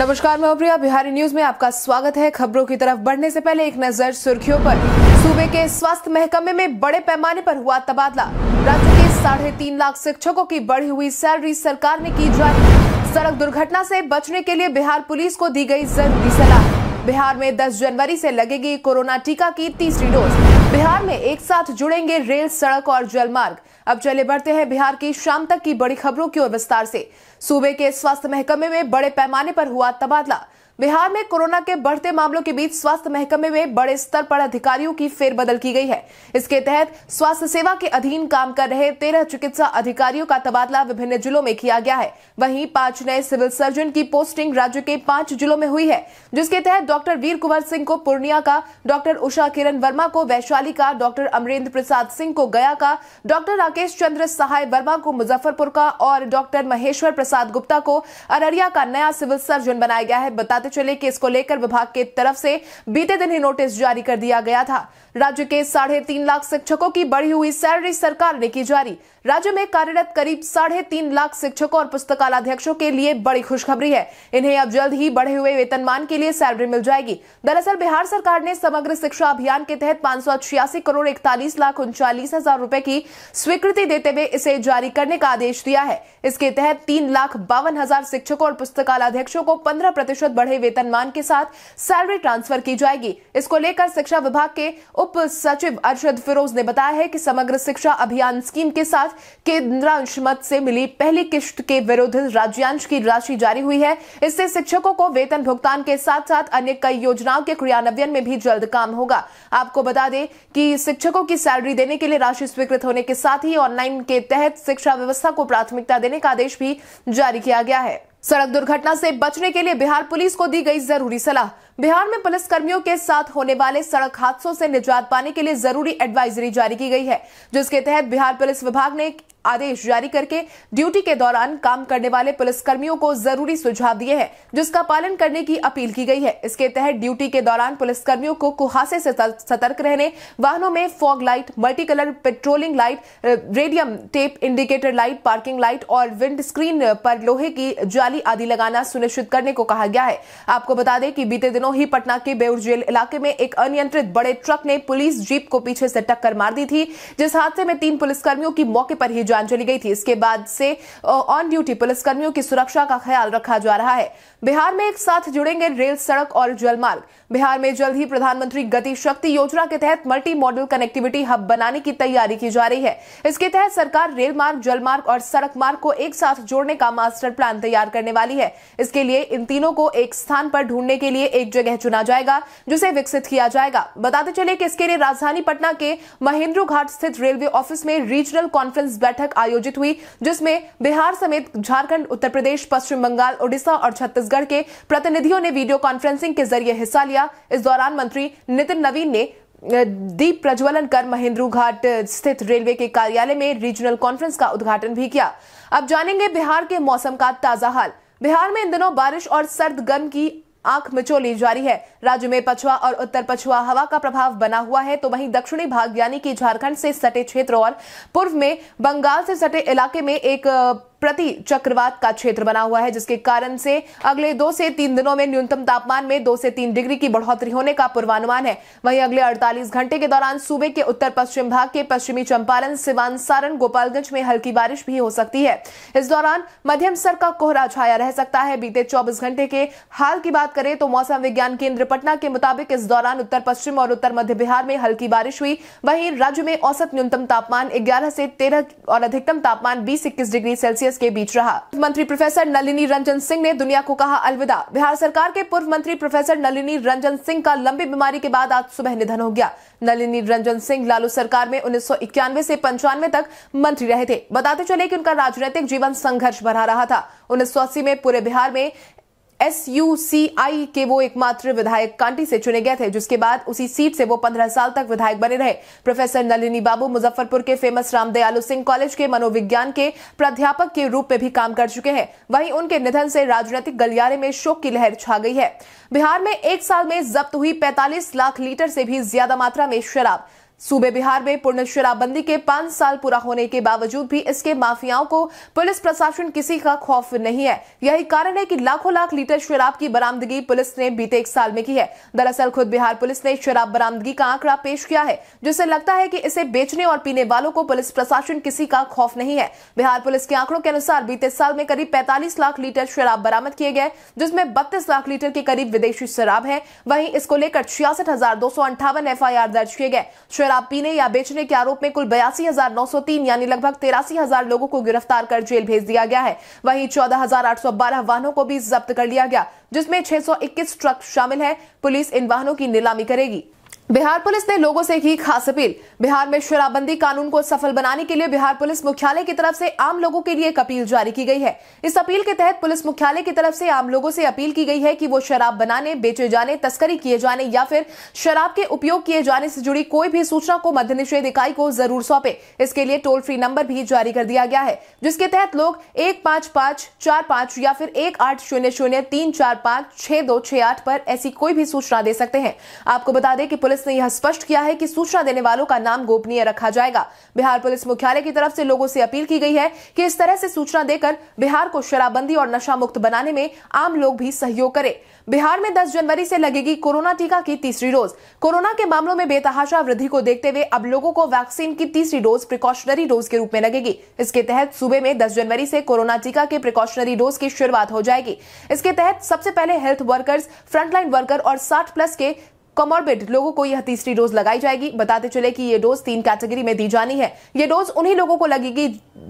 नमस्कार मैं प्रिया बिहारी न्यूज में आपका स्वागत है खबरों की तरफ बढ़ने से पहले एक नजर सुर्खियों पर सूबे के स्वास्थ्य महकमे में बड़े पैमाने पर हुआ तबादला राज्य के साढ़े तीन लाख शिक्षकों की बढ़ी हुई सैलरी सरकार ने की जारी सड़क दुर्घटना से बचने के लिए बिहार पुलिस को दी गई जरूरी सलाह बिहार में 10 जनवरी से लगेगी कोरोना टीका की तीसरी डोज बिहार में एक साथ जुड़ेंगे रेल सड़क और जलमार्ग अब चले बढ़ते हैं बिहार की शाम तक की बड़ी खबरों की ओर विस्तार से सूबे के स्वास्थ्य महकमे में बड़े पैमाने पर हुआ तबादला बिहार में कोरोना के बढ़ते मामलों के बीच स्वास्थ्य महकमे में बड़े स्तर पर अधिकारियों की फेरबदल की गई है इसके तहत स्वास्थ्य सेवा के अधीन काम कर रहे तेरह चिकित्सा अधिकारियों का तबादला विभिन्न जिलों में किया गया है वहीं पांच नए सिविल सर्जन की पोस्टिंग राज्य के पांच जिलों में हुई है जिसके तहत डॉक्टर वीर कुंवर सिंह को पूर्णिया का डॉक्टर उषा किरण वर्मा को वैशाली का डॉक्टर अमरेंद्र प्रसाद सिंह को गया का डॉक्टर राकेश चंद्र सहाय वर्मा को मुजफ्फरपुर का और डॉक्टर महेश्वर प्रसाद गुप्ता को अररिया का नया सिविल सर्जन बनाया गया है बताते बताते चले कि इसको लेकर विभाग के तरफ से बीते दिन ही नोटिस जारी कर दिया गया था राज्य के साढ़े तीन लाख शिक्षकों की बढ़ी हुई सैलरी सरकार ने की जारी राज्य में कार्यरत करीब साढ़े तीन लाख शिक्षकों और पुस्तकालाध्यक्षों के लिए बड़ी खुशखबरी है इन्हें अब जल्द ही बढ़े हुए वेतनमान के लिए सैलरी मिल जाएगी दरअसल बिहार सरकार ने समग्र शिक्षा अभियान के तहत पांच करोड़ इकतालीस लाख उनचालीस हजार रूपए की स्वीकृति देते हुए इसे जारी करने का आदेश दिया है इसके तहत तीन लाख बावन हजार शिक्षकों और पुस्तकालाध्यक्षों को पंद्रह प्रतिशत बढ़े बड़े वेतनमान के साथ सैलरी ट्रांसफर की जाएगी इसको लेकर शिक्षा विभाग के उप सचिव अरशद फिरोज ने बताया है कि समग्र शिक्षा अभियान स्कीम के साथ केंद्रांश मत से मिली पहली किश्त के विरुद्ध राज्यांश की राशि जारी हुई है इससे शिक्षकों को वेतन भुगतान के साथ साथ अन्य कई योजनाओं के क्रियान्वयन में भी जल्द काम होगा आपको बता दें कि शिक्षकों की सैलरी देने के लिए राशि स्वीकृत होने के साथ ही ऑनलाइन के तहत शिक्षा व्यवस्था को प्राथमिकता देने का आदेश भी जारी किया गया है सड़क दुर्घटना से बचने के लिए बिहार पुलिस को दी गई जरूरी सलाह बिहार में पुलिस कर्मियों के साथ होने वाले सड़क हादसों से निजात पाने के लिए जरूरी एडवाइजरी जारी की गई है जिसके तहत बिहार पुलिस विभाग ने आदेश जारी करके ड्यूटी के दौरान काम करने वाले पुलिसकर्मियों को जरूरी सुझाव दिए हैं जिसका पालन करने की अपील की गई है इसके तहत ड्यूटी के दौरान पुलिसकर्मियों को कुहासे से सतर्क रहने वाहनों में fog light multi colour patrolling light radium tape indicator light parking light और विंड स्क्रीन पर लोहे की जाली आदि लगाना सुनिश्चित करने को कहा गया है आपको बता दें कि बीते दिनों ही पटना के बेउर जेल इलाके में एक अनियंत्रित बड़े ट्रक ने पुलिस जीप को पीछे से टक्कर मार दी थी जिस हादसे में तीन पुलिसकर्मियों की मौके पर ही जान चली गई थी इसके बाद से ऑन ड्यूटी पुलिसकर्मियों की सुरक्षा का ख्याल रखा जा रहा है बिहार में एक साथ जुड़ेंगे रेल सड़क और जलमार्ग बिहार में जल्द ही प्रधानमंत्री गति शक्ति योजना के तहत मल्टी मॉडल कनेक्टिविटी हब बनाने की तैयारी की जा रही है इसके तहत सरकार रेल मार्ग जलमार्ग और सड़क मार्ग को एक साथ जोड़ने का मास्टर प्लान तैयार करने वाली है इसके लिए इन तीनों को एक स्थान पर ढूंढने के लिए एक जगह चुना जाएगा जिसे विकसित किया जाएगा बताते चले कि इसके लिए राजधानी पटना के महेंद्र घाट स्थित रेलवे ऑफिस में रीजनल कॉन्फ्रेंस बैठक बैठक आयोजित हुई जिसमें बिहार समेत झारखंड उत्तर प्रदेश पश्चिम बंगाल ओडिशा और छत्तीसगढ़ के प्रतिनिधियों ने वीडियो कॉन्फ्रेंसिंग के जरिए हिस्सा लिया इस दौरान मंत्री नितिन नवीन ने दीप प्रज्वलन कर महेंद्रू घाट स्थित रेलवे के कार्यालय में रीजनल कॉन्फ्रेंस का उद्घाटन भी किया अब जानेंगे बिहार के मौसम का ताजा हाल बिहार में इन दिनों बारिश और सर्द गर्म की आंख मिचोली जारी है राज्य में पछुआ और उत्तर पछुआ हवा का प्रभाव बना हुआ है तो वहीं दक्षिणी भाग यानी कि झारखंड से सटे क्षेत्र और पूर्व में बंगाल से सटे इलाके में एक प्रति चक्रवात का क्षेत्र बना हुआ है जिसके कारण से अगले दो से तीन दिनों में न्यूनतम तापमान में दो से तीन डिग्री की बढ़ोतरी होने का पूर्वानुमान है वहीं अगले 48 घंटे के दौरान सूबे के उत्तर पश्चिम भाग के पश्चिमी चंपारण सिवान सारण गोपालगंज में हल्की बारिश भी हो सकती है इस दौरान मध्यम स्तर का कोहरा छाया रह सकता है बीते चौबीस घंटे के हाल की बात करें तो मौसम विज्ञान केंद्र पटना के मुताबिक इस दौरान उत्तर पश्चिम और उत्तर मध्य बिहार में हल्की बारिश हुई वहीं राज्य में औसत न्यूनतम तापमान ग्यारह से तेरह और अधिकतम तापमान बीस इक्कीस डिग्री सेल्सियस सेल्सियस के बीच रहा मंत्री प्रोफेसर नलिनी रंजन सिंह ने दुनिया को कहा अलविदा बिहार सरकार के पूर्व मंत्री प्रोफेसर नलिनी रंजन सिंह का लंबी बीमारी के बाद आज सुबह निधन हो गया नलिनी रंजन सिंह लालू सरकार में उन्नीस से पंचानवे तक मंत्री रहे थे बताते चले की उनका राजनीतिक जीवन संघर्ष भरा रहा था उन्नीस में पूरे बिहार में एस यू सी आई के वो एकमात्र विधायक कांटी से चुने गए थे जिसके बाद उसी सीट से वो पंद्रह साल तक विधायक बने रहे प्रोफेसर नलिनी बाबू मुजफ्फरपुर के फेमस रामदयालु सिंह कॉलेज के मनोविज्ञान के प्राध्यापक के रूप में भी काम कर चुके हैं वहीं उनके निधन से राजनीतिक गलियारे में शोक की लहर छा गई है बिहार में एक साल में जब्त हुई पैंतालीस लाख लीटर से भी ज्यादा मात्रा में शराब सूबे बिहार में पूर्ण शराबबंदी के पांच साल पूरा होने के बावजूद भी इसके माफियाओं को पुलिस प्रशासन किसी का खौफ नहीं है यही कारण है कि लाखों लाख लीटर शराब की बरामदगी पुलिस ने बीते एक साल में की है दरअसल खुद बिहार पुलिस ने शराब बरामदगी का आंकड़ा पेश किया है जिससे लगता है कि इसे बेचने और पीने वालों को पुलिस प्रशासन किसी का खौफ नहीं है बिहार पुलिस के आंकड़ों के अनुसार बीते साल में करीब पैंतालीस लाख लीटर शराब बरामद किए गए जिसमें बत्तीस लाख लीटर के करीब विदेशी शराब है वहीं इसको लेकर छियासठ हजार दो सौ अंठावन दर्ज किए गए शराब पीने या बेचने के आरोप में कुल बयासी हजार नौ सौ तीन यानी लगभग तिरासी हजार लोगों को गिरफ्तार कर जेल भेज दिया गया है वहीं चौदह हजार आठ सौ बारह वाहनों को भी जब्त कर लिया गया जिसमें छह सौ इक्कीस ट्रक शामिल है पुलिस इन वाहनों की नीलामी करेगी बिहार पुलिस ने लोगों से की खास अपील बिहार में शराबबंदी कानून को सफल बनाने के लिए बिहार पुलिस मुख्यालय की तरफ से आम लोगों के लिए एक अपील जारी की गई है इस अपील के तहत पुलिस मुख्यालय की तरफ से आम लोगों से अपील की गई है कि वो शराब बनाने बेचे जाने तस्करी किए जाने या फिर शराब के उपयोग किए जाने से जुड़ी कोई भी सूचना को मध्य निषेध इकाई को जरूर सौंपे इसके लिए टोल फ्री नंबर भी जारी कर दिया गया है जिसके तहत लोग एक पाँच पाँच चार पाँच या फिर एक आठ शून्य शून्य तीन चार पाँच छह दो छह आठ पर ऐसी कोई भी सूचना दे सकते हैं आपको बता दें कि पुलिस पुलिस ने यह स्पष्ट किया है कि सूचना देने वालों का नाम गोपनीय रखा जाएगा बिहार पुलिस मुख्यालय की तरफ से लोगों से अपील की गई है कि इस तरह से सूचना देकर बिहार को शराबबंदी और नशा मुक्त बनाने में आम लोग भी सहयोग करें बिहार में 10 जनवरी से लगेगी कोरोना टीका की तीसरी डोज कोरोना के मामलों में बेतहाशा वृद्धि को देखते हुए अब लोगों को वैक्सीन की तीसरी डोज प्रिकॉशनरी डोज के रूप में लगेगी इसके तहत सूबे में 10 जनवरी से कोरोना टीका के प्रिकॉशनरी डोज की शुरुआत हो जाएगी इसके तहत सबसे पहले हेल्थ वर्कर्स फ्रंटलाइन वर्कर और साठ प्लस के कॉमोर्बिड लोगों को यह तीसरी डोज लगाई जाएगी बताते चले कि ये डोज तीन कैटेगरी में दी जानी है ये डोज उन्हीं लोगों को लगेगी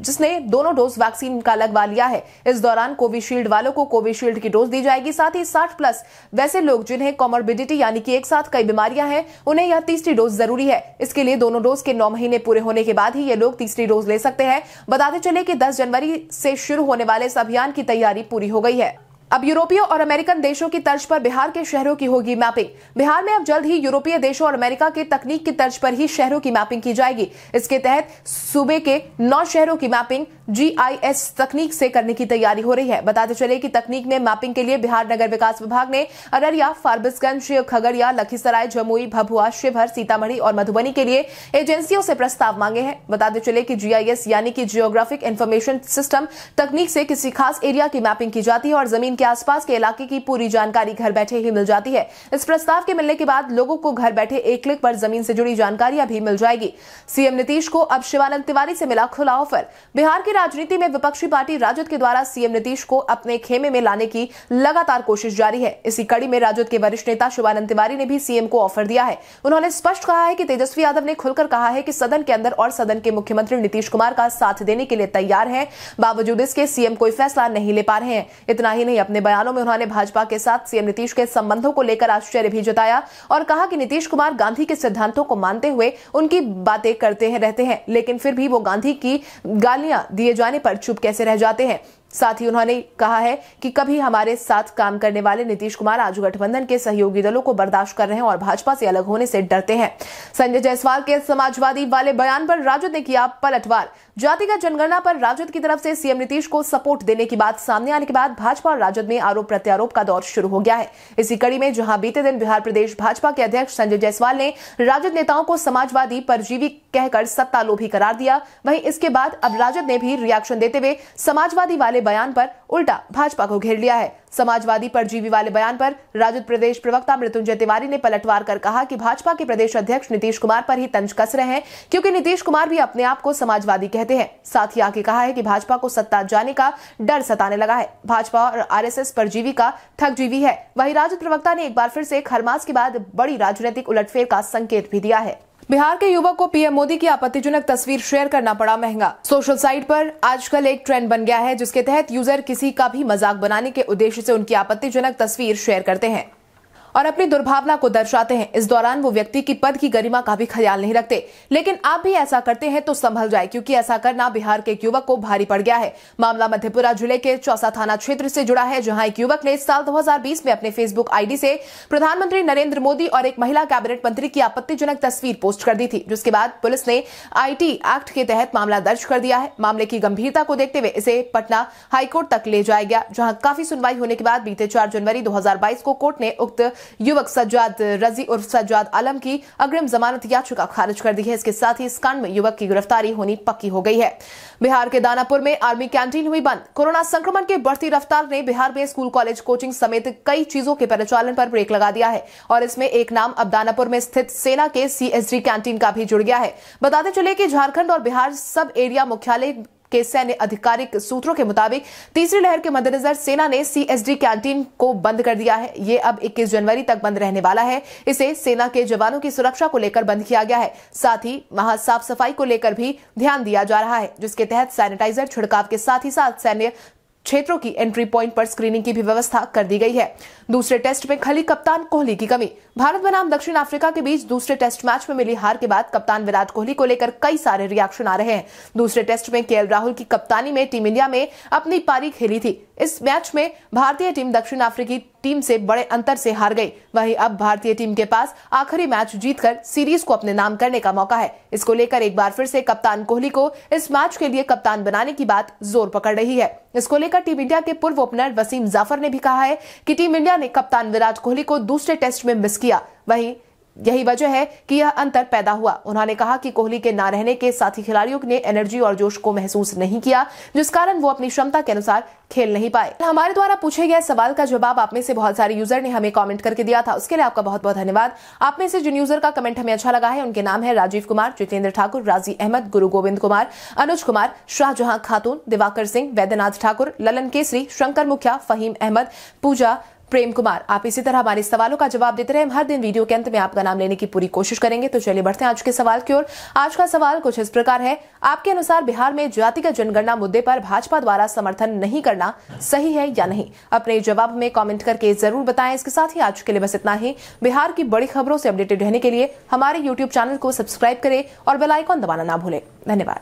जिसने दोनों डोज वैक्सीन का लगवा लिया है इस दौरान कोविशील्ड वालों को कोविशील्ड की डोज दी जाएगी साथ ही साठ प्लस वैसे लोग जिन्हें कॉमोर्बिडिटी यानी कि एक साथ कई बीमारियां हैं उन्हें यह तीसरी डोज जरूरी है इसके लिए दोनों डोज के नौ महीने पूरे होने के बाद ही ये लोग तीसरी डोज ले सकते हैं बताते चले कि 10 जनवरी से शुरू होने वाले इस अभियान की तैयारी पूरी हो गई है अब यूरोपीय और अमेरिकन देशों की तर्ज पर बिहार के शहरों की होगी मैपिंग बिहार में अब जल्द ही यूरोपीय देशों और अमेरिका के तकनीक की तर्ज पर ही शहरों की मैपिंग की जाएगी इसके तहत सूबे के नौ शहरों की मैपिंग जीआईएस तकनीक से करने की तैयारी हो रही है बताते चले कि तकनीक में मैपिंग के लिए बिहार नगर विकास विभाग ने अररिया फारबिसगंज खगड़िया लखीसराय जमुई भभुआ शिवहर सीतामढ़ी और मधुबनी के लिए एजेंसियों से प्रस्ताव मांगे हैं बताते चले कि जीआईएस यानी कि जियोग्राफिक इन्फॉर्मेशन सिस्टम तकनीक से किसी खास एरिया की मैपिंग की जाती है और जमीन के आसपास के इलाके की पूरी जानकारी घर बैठे ही मिल जाती है इस प्रस्ताव के मिलने के बाद लोगों को घर बैठे एक क्लिक पर जमीन से जुड़ी जानकारियां भी मिल जाएगी सीएम नीतीश को अब शिवानंद तिवारी से मिला खुला ऑफर बिहार के राजनीति में विपक्षी पार्टी राजद के द्वारा सीएम नीतीश को अपने खेमे में लाने की लगातार कोशिश जारी है इसी कड़ी में राजद के वरिष्ठ नेता शिवानंद तिवारी ने भी सीएम को ऑफर दिया है उन्होंने स्पष्ट कहा है कि तेजस्वी यादव ने खुलकर कहा है कि सदन के अंदर और सदन के मुख्यमंत्री नीतीश कुमार का साथ देने के लिए तैयार है बावजूद इसके सीएम कोई फैसला नहीं ले पा रहे हैं इतना ही नहीं अपने बयानों में उन्होंने भाजपा के साथ सीएम नीतीश के संबंधों को लेकर आश्चर्य भी जताया और कहा कि नीतीश कुमार गांधी के सिद्धांतों को मानते हुए उनकी बातें करते रहते हैं लेकिन फिर भी वो गांधी की गालियां दिए दिए जाने पर चुप कैसे रह जाते हैं साथ ही उन्होंने कहा है कि कभी हमारे साथ काम करने वाले नीतीश कुमार आज गठबंधन के सहयोगी दलों को बर्दाश्त कर रहे हैं और भाजपा से अलग होने से डरते हैं संजय जायसवाल के समाजवादी वाले बयान पर राजद ने किया पलटवार जातिगत जनगणना पर राजद की तरफ से सीएम नीतीश को सपोर्ट देने की बात सामने आने के बाद भाजपा और राजद में आरोप प्रत्यारोप का दौर शुरू हो गया है इसी कड़ी में जहां बीते दिन बिहार प्रदेश भाजपा के अध्यक्ष संजय जायसवाल ने राजद नेताओं को समाजवादी परजीवी कहकर सत्ता लोभी करार दिया वहीं इसके बाद अब राजद ने भी रिएक्शन देते हुए समाजवादी वाले वाले बयान पर उल्टा भाजपा को घेर लिया है समाजवादी जीवी वाले बयान पर राजद प्रदेश प्रवक्ता मृत्युंजय तिवारी ने पलटवार कर कहा कि भाजपा के प्रदेश अध्यक्ष नीतीश कुमार पर ही तंज कस रहे हैं क्योंकि नीतीश कुमार भी अपने आप को समाजवादी कहते हैं साथ ही आगे कहा है कि भाजपा को सत्ता जाने का डर सताने लगा है भाजपा और आरएसएस जीवी का जीवी है वही राजद प्रवक्ता ने एक बार फिर से खरमास के बाद बड़ी राजनीतिक उलटफेर का संकेत भी दिया है बिहार के युवक को पीएम मोदी की आपत्तिजनक तस्वीर शेयर करना पड़ा महंगा सोशल साइट पर आजकल एक ट्रेंड बन गया है जिसके तहत यूजर किसी का भी मजाक बनाने के उद्देश्य से उनकी आपत्तिजनक तस्वीर शेयर करते हैं और अपनी दुर्भावना को दर्शाते हैं इस दौरान वो व्यक्ति की पद की गरिमा का भी ख्याल नहीं रखते लेकिन आप भी ऐसा करते हैं तो संभल जाए क्योंकि ऐसा करना बिहार के एक युवक को भारी पड़ गया है मामला मध्यपुरा जिले के चौसा थाना क्षेत्र से जुड़ा है जहां एक युवक ने साल 2020 में अपने फेसबुक आईडी से प्रधानमंत्री नरेंद्र मोदी और एक महिला कैबिनेट मंत्री की आपत्तिजनक तस्वीर पोस्ट कर दी थी जिसके बाद पुलिस ने आईटी एक्ट के तहत मामला दर्ज कर दिया है मामले की गंभीरता को देखते हुए इसे पटना हाईकोर्ट तक ले जाया गया जहां काफी सुनवाई होने के बाद बीते 4 जनवरी 2022 को कोर्ट ने उक्त युवक सज्जाद रजी उर्फ सज्जाद आलम की अग्रिम जमानत याचिका खारिज कर दी है इसके साथ ही इस कांड में युवक की गिरफ्तारी होनी पक्की हो गई है बिहार के दानापुर में आर्मी कैंटीन हुई बंद कोरोना संक्रमण के बढ़ती रफ्तार ने बिहार में स्कूल कॉलेज कोचिंग समेत कई चीजों के परिचालन पर ब्रेक लगा दिया है और इसमें एक नाम अब दानापुर में स्थित सेना के सीएसडी कैंटीन का भी जुड़ गया है बताते चले कि झारखंड और बिहार सब एरिया मुख्यालय के सैन्य अधिकारिक सूत्रों के मुताबिक तीसरी लहर के मद्देनजर सेना ने सीएसडी कैंटीन को बंद कर दिया है ये अब 21 जनवरी तक बंद रहने वाला है इसे सेना के जवानों की सुरक्षा को लेकर बंद किया गया है साथ ही वहां साफ सफाई को लेकर भी ध्यान दिया जा रहा है जिसके तहत सैनिटाइजर छिड़काव के साथ ही साथ सैन्य क्षेत्रों की एंट्री पॉइंट पर स्क्रीनिंग की भी व्यवस्था कर दी गई है दूसरे टेस्ट में खली कप्तान कोहली की कमी भारत बनाम दक्षिण अफ्रीका के बीच दूसरे टेस्ट मैच में मिली हार के बाद कप्तान विराट कोहली को लेकर कई सारे रिएक्शन आ रहे हैं दूसरे टेस्ट में के राहुल की कप्तानी में टीम इंडिया में अपनी पारी खेली थी इस मैच में भारतीय टीम दक्षिण अफ्रीकी टीम से बड़े अंतर से हार गई वहीं अब भारतीय टीम के पास आखिरी मैच जीतकर सीरीज को अपने नाम करने का मौका है इसको लेकर एक बार फिर से कप्तान कोहली को इस मैच के लिए कप्तान बनाने की बात जोर पकड़ रही है इसको लेकर टीम इंडिया के पूर्व ओपनर वसीम जाफर ने भी कहा है कि टीम इंडिया ने कप्तान विराट कोहली को दूसरे टेस्ट में मिस किया वहीं यही वजह है कि यह अंतर पैदा हुआ उन्होंने कहा कि कोहली के ना रहने के साथी खिलाड़ियों ने एनर्जी और जोश को महसूस नहीं किया जिस कारण वो अपनी क्षमता के अनुसार खेल नहीं पाए हमारे द्वारा पूछे गए सवाल का जवाब आप में से बहुत सारे यूजर ने हमें कमेंट करके दिया था उसके लिए आपका बहुत बहुत धन्यवाद आप में से जिन यूजर का कमेंट हमें अच्छा लगा है उनके नाम है राजीव कुमार जितेंद्र ठाकुर राजी अहमद गुरु गोविंद कुमार अनुज कुमार शाहजहां खातून दिवाकर सिंह वैद्यनाथ ठाकुर ललन केसरी शंकर मुखिया फहीम अहमद पूजा प्रेम कुमार आप इसी तरह हमारे सवालों का जवाब देते रहे हम हर दिन वीडियो के अंत में आपका नाम लेने की पूरी कोशिश करेंगे तो चलिए बढ़ते हैं आज के सवाल की ओर आज का सवाल कुछ इस प्रकार है आपके अनुसार बिहार में जातिगत जनगणना मुद्दे पर भाजपा द्वारा समर्थन नहीं करना सही है या नहीं अपने जवाब में कॉमेंट करके जरूर बताएं इसके साथ ही आज के लिए बस इतना ही बिहार की बड़ी खबरों से अपडेटेड रहने के लिए हमारे यूट्यूब चैनल को सब्सक्राइब करें और बेलाइकॉन दबाना ना भूलें धन्यवाद